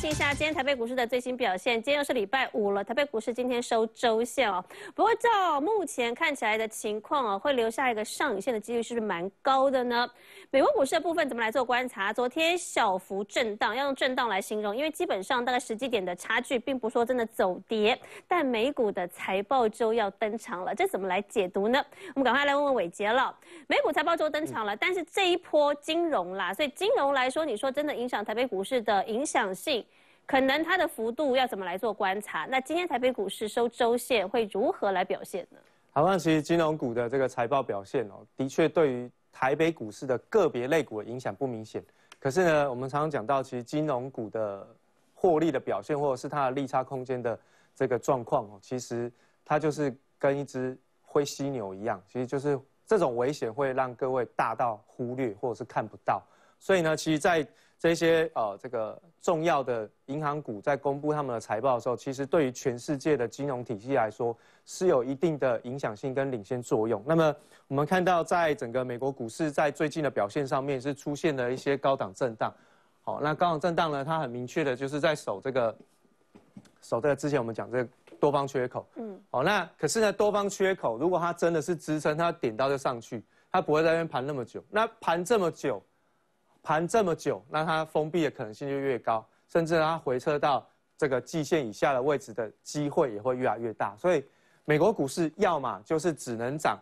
看一下今天台北股市的最新表现。今天又是礼拜五了，台北股市今天收周线哦。不过照目前看起来的情况哦，会留下一个上影线的几率是不是蛮高的呢？美国股市的部分怎么来做观察？昨天小幅震荡，要用震荡来形容，因为基本上大概十几点的差距，并不说真的走跌。但美股的财报周要登场了，这怎么来解读呢？我们赶快来问问伟杰了。美股财报周登场了，但是这一波金融啦，所以金融来说，你说真的影响台北股市的影响性？可能它的幅度要怎么来做观察？那今天台北股市收周线会如何来表现呢？好，其实金融股的这个财报表现哦，的确对于台北股市的个别类股的影响不明显。可是呢，我们常常讲到，其实金融股的获利的表现，或者是它的利差空间的这个状况哦，其实它就是跟一只灰犀牛一样，其实就是这种危险会让各位大到忽略，或者是看不到。所以呢，其实，在这些呃，这个重要的银行股在公布他们的财报的时候，其实对于全世界的金融体系来说是有一定的影响性跟领先作用。那么我们看到，在整个美国股市在最近的表现上面是出现了一些高档震荡。好，那高档震荡呢，它很明确的就是在守这个，守这个之前我们讲这个多方缺口。嗯。好，那可是呢，多方缺口如果它真的是支撑，它点到就上去，它不会在那边盘那么久。那盘这么久。盘这么久，那它封闭的可能性就越高，甚至它回撤到这个季线以下的位置的机会也会越来越大。所以，美国股市要么就是只能涨，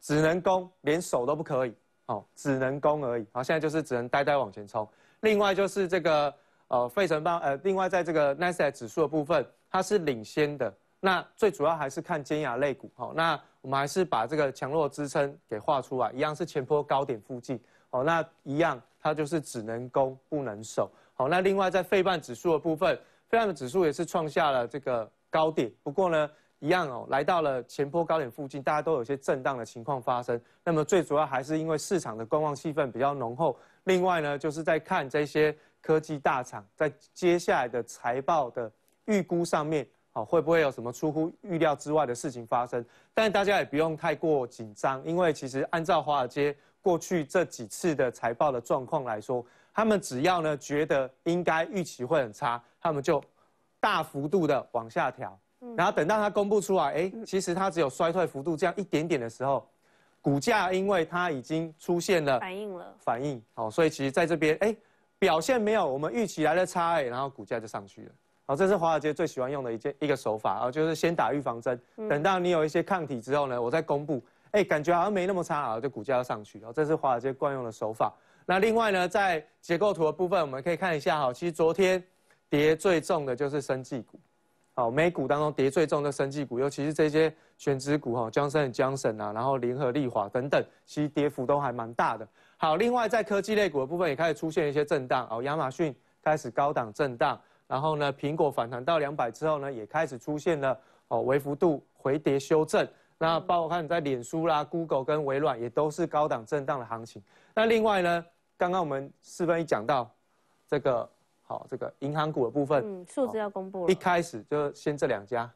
只能攻，连守都不可以，哦，只能攻而已。好，现在就是只能呆呆往前冲。另外就是这个呃费城邦呃，另外在这个纳斯达克指数的部分，它是领先的。那最主要还是看尖牙肋骨哈，那我们还是把这个强弱支撑给画出来，一样是前坡高点附近好，那一样它就是只能攻不能守。好，那另外在费半指数的部分，费半指数也是创下了这个高点，不过呢一样哦，来到了前坡高点附近，大家都有一些震荡的情况发生。那么最主要还是因为市场的观望气氛比较浓厚，另外呢就是在看这些科技大厂在接下来的财报的预估上面。好，会不会有什么出乎预料之外的事情发生？但大家也不用太过紧张，因为其实按照华尔街过去这几次的财报的状况来说，他们只要呢觉得应该预期会很差，他们就大幅度的往下调。然后等到它公布出来，哎，其实它只有衰退幅度这样一点点的时候，股价因为它已经出现了反应了反应，好，所以其实在这边哎表现没有，我们预期来的差，哎，然后股价就上去了。好，这是华尔街最喜欢用的一件一个手法，啊，就是先打预防针，等到你有一些抗体之后呢，我再公布。哎，感觉好像没那么差啊，就股价要上去。然后这是华尔街惯用的手法。那另外呢，在结构图的部分，我们可以看一下哈，其实昨天跌最重的就是生技股。好，美股当中跌最重的生技股，尤其是这些选资股哈，江森、江省啊，然后联合利华等等，其实跌幅都还蛮大的。好，另外在科技类股的部分也开始出现一些震荡。哦，亚马逊开始高档震荡。然后呢，苹果反弹到两百之后呢，也开始出现了哦微幅度回跌修正。那包括看在脸书啦、Google 跟微软也都是高档震荡的行情。那另外呢，刚刚我们四分一讲到这个好这个银行股的部分，嗯，数字要公布了。一开始就先这两家，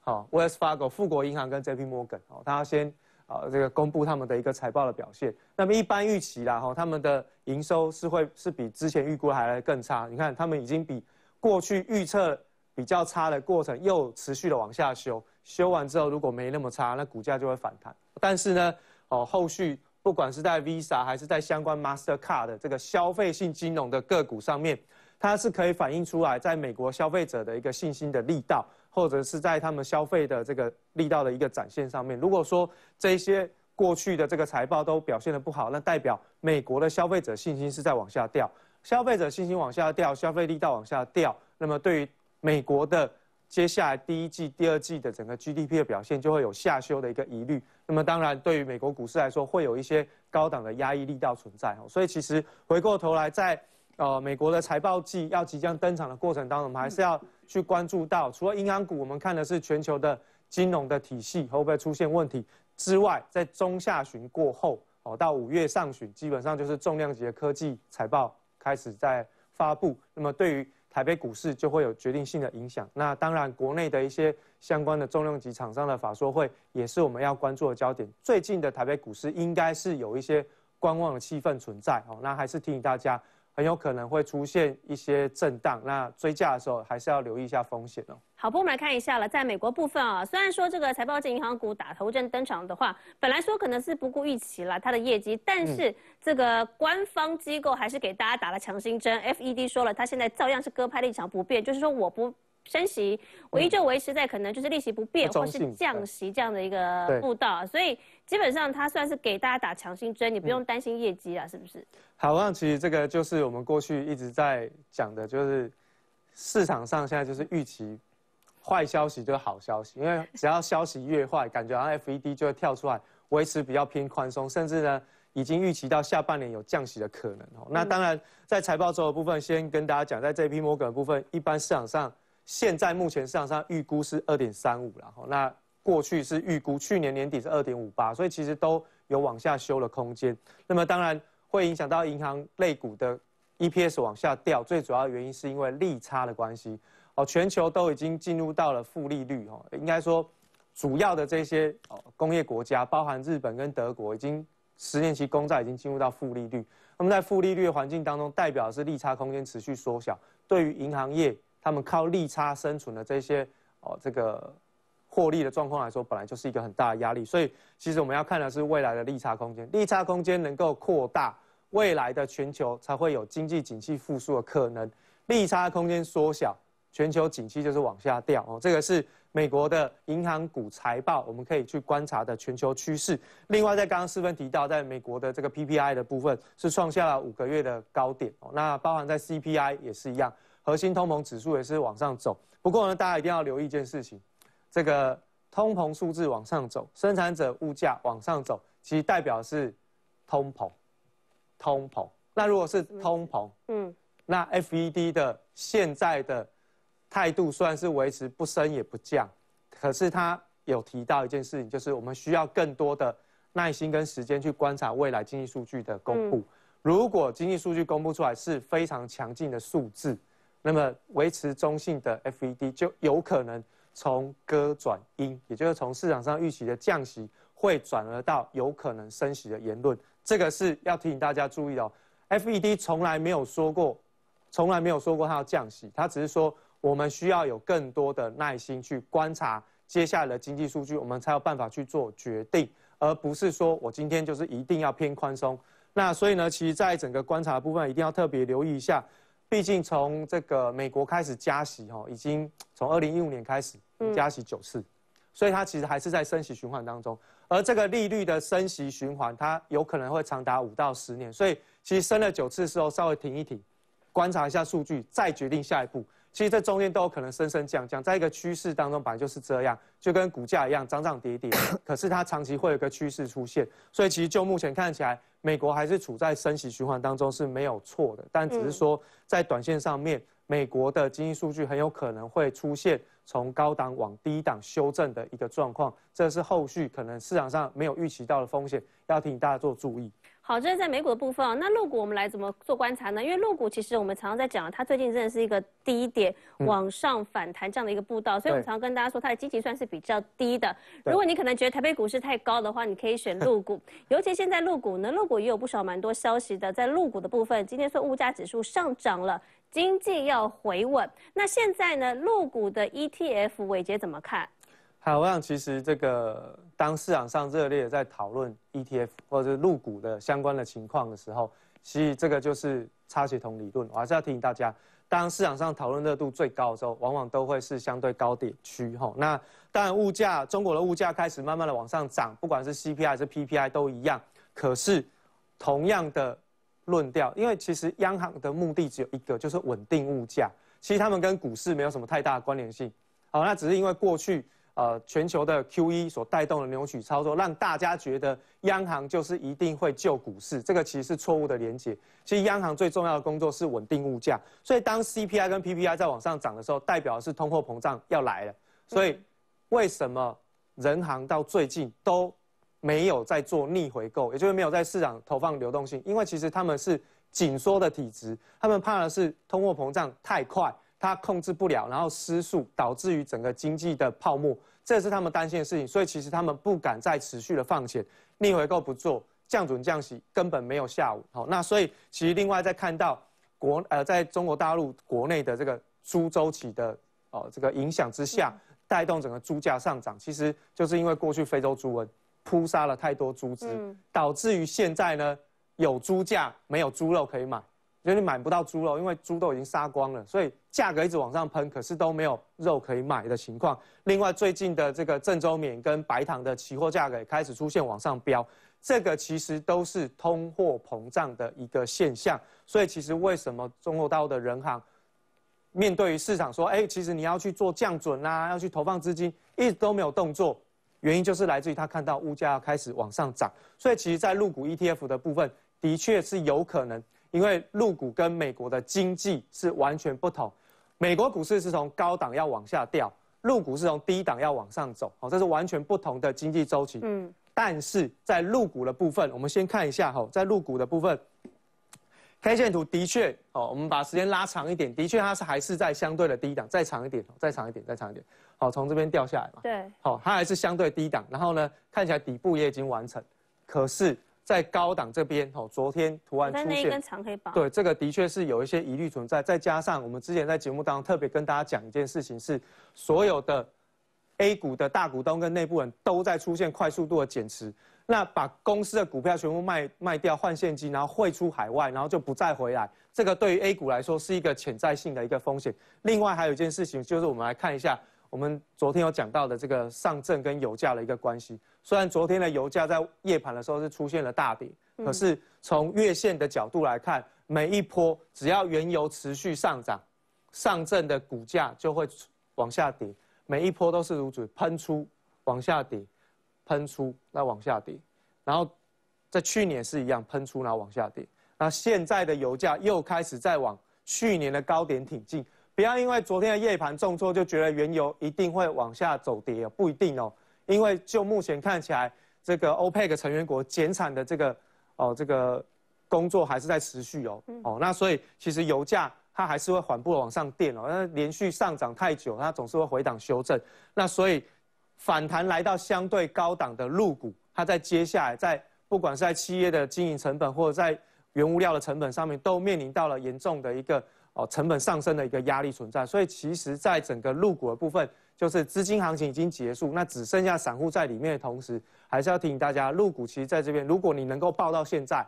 好，US Fargo 富国银行跟 JP Morgan 哦，要先啊这个公布他们的一个财报的表现。那么一般预期啦，哈，他们的营收是会是比之前预估还来更差。你看他们已经比。过去预测比较差的过程又持续的往下修，修完之后如果没那么差，那股价就会反弹。但是呢，哦，后续不管是在 Visa 还是在相关 Mastercard 的这个消费性金融的个股上面，它是可以反映出来在美国消费者的一个信心的力道，或者是在他们消费的这个力道的一个展现上面。如果说这些过去的这个财报都表现的不好，那代表美国的消费者信心是在往下掉。消费者信心往下掉，消费力道往下掉，那么对于美国的接下来第一季、第二季的整个 GDP 的表现，就会有下修的一个疑虑。那么当然，对于美国股市来说，会有一些高档的压抑力道存在所以其实回过头来，在呃美国的财报季要即将登场的过程当中，我还是要去关注到，除了银行股，我们看的是全球的金融的体系会不会出现问题之外，在中下旬过后哦，到五月上旬，基本上就是重量级的科技财报。开始在发布，那么对于台北股市就会有决定性的影响。那当然，国内的一些相关的重量级厂商的法说会也是我们要关注的焦点。最近的台北股市应该是有一些观望的气氛存在哦。那还是提醒大家，很有可能会出现一些震荡。那追价的时候还是要留意一下风险哦。好，我们来看一下了。在美国部分啊，虽然说这个财报界银行股打头阵登场的话，本来说可能是不顾预期了它的业绩，但是这个官方机构还是给大家打了强心针。F E D 说了，它现在照样是鸽派立场不变，就是说我不升息，我依旧维持在可能就是利息不变或是降息这样的一个步道，所以基本上它算是给大家打强心针，你不用担心业绩了，是不是？好，那其实这个就是我们过去一直在讲的，就是市场上现在就是预期。坏消息就是好消息，因为 只要消息越坏，感觉像 f e d 就会跳出来维持比较偏宽松，甚至呢，已经预期到下半年有降息的可能哦。那当然，在财报之的部分，先跟大家讲，在这批摩根部分，一般市场上现在目前市场上预估是二点三五，然后那过去是预估去年年底是二点五八，所以其实都有往下修的空间。那么当然会影响到银行类股的 EPS 往下掉，最主要原因是因为利差的关系。哦，全球都已经进入到了负利率，哈，应该说，主要的这些哦工业国家，包含日本跟德国，已经十年期公债已经进入到负利率。那么在负利率环境当中，代表是利差空间持续缩小，对于银行业他们靠利差生存的这些哦这个获利的状况来说，本来就是一个很大的压力。所以其实我们要看的是未来的利差空间，利差空间能够扩大，未来的全球才会有经济景气复苏的可能。利差空间缩小。全球景气就是往下掉哦，这个是美国的银行股财报，我们可以去观察的全球趋势。另外，在刚刚四分提到，在美国的这个 PPI 的部分是创下了五个月的高点哦。那包含在 CPI 也是一样，核心通膨指数也是往上走。不过呢，大家一定要留意一件事情，这个通膨数字往上走，生产者物价往上走，其实代表是通膨，通膨。那如果是通膨，嗯，那 FED 的现在的态度虽然是维持不升也不降，可是他有提到一件事情，就是我们需要更多的耐心跟时间去观察未来经济数据的公布。如果经济数据公布出来是非常强劲的数字，那么维持中性的 FED 就有可能从歌转音，也就是从市场上预期的降息会转而到有可能升息的言论。这个是要提醒大家注意哦 FED 从来没有说过，从来没有说过它要降息，它只是说。我们需要有更多的耐心去观察接下来的经济数据，我们才有办法去做决定，而不是说我今天就是一定要偏宽松。那所以呢，其实，在整个观察的部分，一定要特别留意一下。毕竟从这个美国开始加息，哈，已经从二零一五年开始加息九次，所以它其实还是在升息循环当中。而这个利率的升息循环，它有可能会长达五到十年。所以，其实升了九次之后，稍微停一停，观察一下数据，再决定下一步。其实这中间都有可能升升降降，在一个趋势当中本来就是这样，就跟股价一样涨涨跌跌。可是它长期会有个趋势出现，所以其实就目前看起来，美国还是处在升息循环当中是没有错的，但只是说在短线上面，美国的经济数据很有可能会出现从高档往低档修正的一个状况，这是后续可能市场上没有预期到的风险，要提醒大家做注意。好，这是在美股的部分啊。那陆股我们来怎么做观察呢？因为陆股其实我们常常在讲，它最近真的是一个低点往上反弹这样的一个步道，所以我们常常跟大家说它的基情算是比较低的。如果你可能觉得台北股市太高的话，你可以选陆股，尤其现在陆股呢，陆股也有不少蛮多消息的。在陆股的部分，今天说物价指数上涨了，经济要回稳。那现在呢，陆股的 ETF 伟杰怎么看？好我想其实这个，当市场上热烈在讨论 ETF 或者入股的相关的情况的时候，其实这个就是插协同理论。我还是要提醒大家，当市场上讨论热度最高的时候，往往都会是相对高点区哈。那当然，物价中国的物价开始慢慢的往上涨，不管是 CPI 还是 PPI 都一样。可是，同样的论调，因为其实央行的目的只有一个，就是稳定物价。其实他们跟股市没有什么太大关联性。好，那只是因为过去。呃，全球的 Q1 所带动的扭曲操作，让大家觉得央行就是一定会救股市，这个其实是错误的连接。其实央行最重要的工作是稳定物价，所以当 CPI 跟 PPI 在往上涨的时候，代表的是通货膨胀要来了。所以，为什么人行到最近都没有在做逆回购，也就是没有在市场投放流动性？因为其实他们是紧缩的体质，他们怕的是通货膨胀太快。它控制不了，然后失速，导致于整个经济的泡沫，这是他们担心的事情。所以其实他们不敢再持续的放钱，逆回购不做，降准降息根本没有下午。好，那所以其实另外再看到国呃在中国大陆国内的这个猪周期的哦这个影响之下，带动整个猪价上涨，其实就是因为过去非洲猪瘟扑杀了太多猪只，导致于现在呢有猪价没有猪肉可以买。因为你买不到猪肉，因为猪都已经杀光了，所以价格一直往上喷，可是都没有肉可以买的情况。另外，最近的这个郑州棉跟白糖的期货价格开始出现往上飙，这个其实都是通货膨胀的一个现象。所以，其实为什么中国大陆的人行面对于市场说：“哎，其实你要去做降准啊，要去投放资金，一直都没有动作，原因就是来自于他看到物价开始往上涨。”所以，其实，在入股 ETF 的部分，的确是有可能。因为陆股跟美国的经济是完全不同，美国股市是从高档要往下掉，陆股是从低档要往上走，好，这是完全不同的经济周期。嗯，但是在陆股的部分，我们先看一下哈，在陆股的部分，K 线图的确，哦，我们把时间拉长一点，的确它是还是在相对的低档，再长一点，再长一点，再长一点，好，从这边掉下来嘛，对，好，它还是相对低档，然后呢，看起来底部也已经完成，可是。在高档这边哦，昨天突然出现，对这个的确是有一些疑虑存在。再加上我们之前在节目当中特别跟大家讲一件事情，是所有的 A 股的大股东跟内部人都在出现快速度的减持，那把公司的股票全部卖卖掉换现金，然后汇出海外，然后就不再回来。这个对于 A 股来说是一个潜在性的一个风险。另外还有一件事情，就是我们来看一下。我们昨天有讲到的这个上证跟油价的一个关系，虽然昨天的油价在夜盘的时候是出现了大跌，可是从月线的角度来看，每一波只要原油持续上涨，上证的股价就会往下跌。每一波都是如此喷出往下跌，喷出再往下跌，然后在去年是一样喷出然后往下跌，那现在的油价又开始在往去年的高点挺进。不要因为昨天的夜盘重挫就觉得原油一定会往下走跌，不一定哦。因为就目前看起来，这个 OPEC 成员国减产的这个哦这个工作还是在持续哦。哦，那所以其实油价它还是会缓步往上垫哦。那连续上涨太久，它总是会回档修正。那所以反弹来到相对高档的入股，它在接下来在不管是在企业的经营成本或者在原物料的成本上面，都面临到了严重的一个。哦，成本上升的一个压力存在，所以其实，在整个入股的部分，就是资金行情已经结束，那只剩下散户在里面的同时，还是要提醒大家，入股其实在这边，如果你能够报到现在，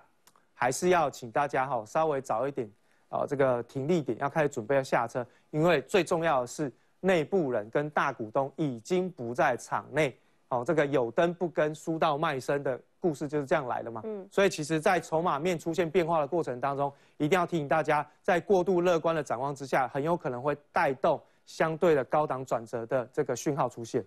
还是要请大家哈稍微早一点，啊这个停利点要开始准备要下车，因为最重要的是内部人跟大股东已经不在场内，哦这个有灯不跟输到卖身的。故事就是这样来的嘛，嗯，所以其实，在筹码面出现变化的过程当中，一定要提醒大家，在过度乐观的展望之下，很有可能会带动相对的高档转折的这个讯号出现。